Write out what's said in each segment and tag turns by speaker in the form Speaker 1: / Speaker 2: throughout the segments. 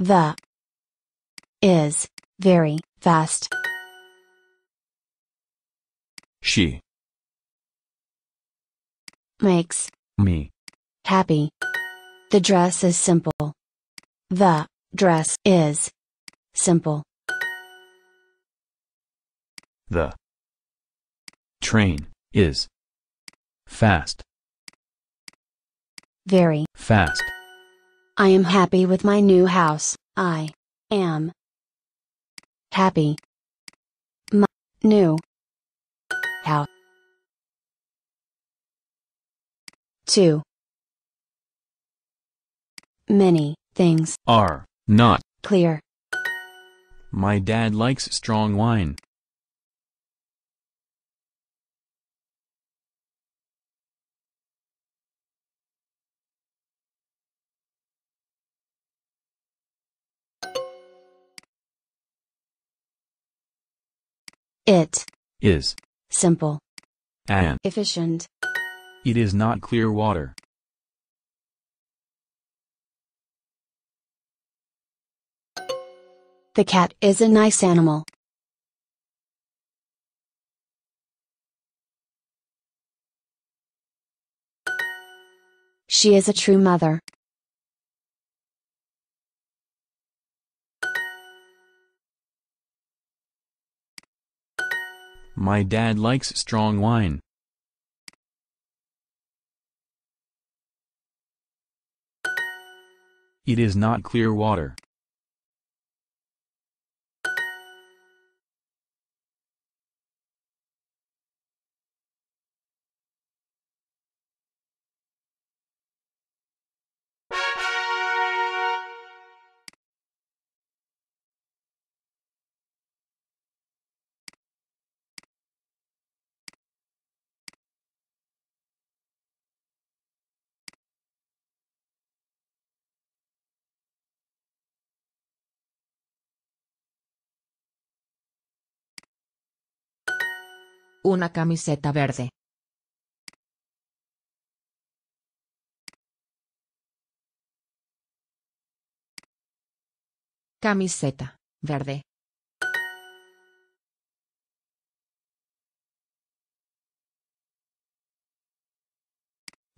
Speaker 1: The is very fast. She makes me happy. The dress is simple. The dress is simple.
Speaker 2: The train is fast. Very fast.
Speaker 1: I am happy with my new house. I am happy. My new house. 2. Many things
Speaker 2: are not clear. My dad likes strong wine. It is simple and
Speaker 1: efficient.
Speaker 2: It is not clear water.
Speaker 1: The cat is a nice animal. She is a true mother.
Speaker 2: My dad likes strong wine. It is not clear water.
Speaker 1: Una camiseta verde.
Speaker 2: Camiseta, verde.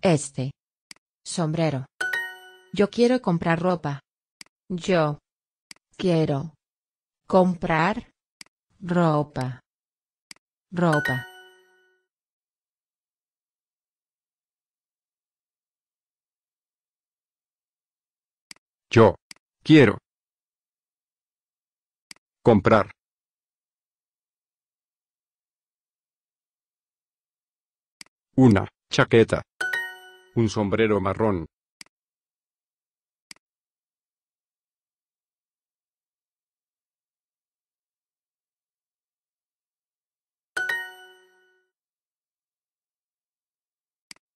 Speaker 1: Este. Sombrero. Yo quiero comprar ropa. Yo. Quiero. Comprar. Ropa ropa
Speaker 3: Yo. Quiero. Comprar. Una chaqueta. Un sombrero marrón.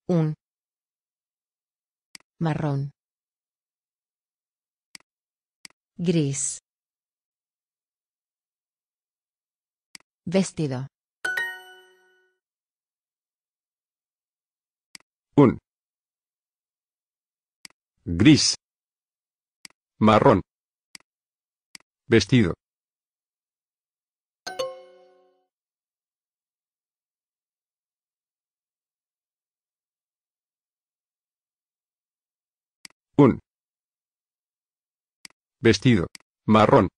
Speaker 1: Un. Marrón.
Speaker 2: Gris. Vestido.
Speaker 3: Un. Gris. Marrón. Vestido. Un vestido marrón.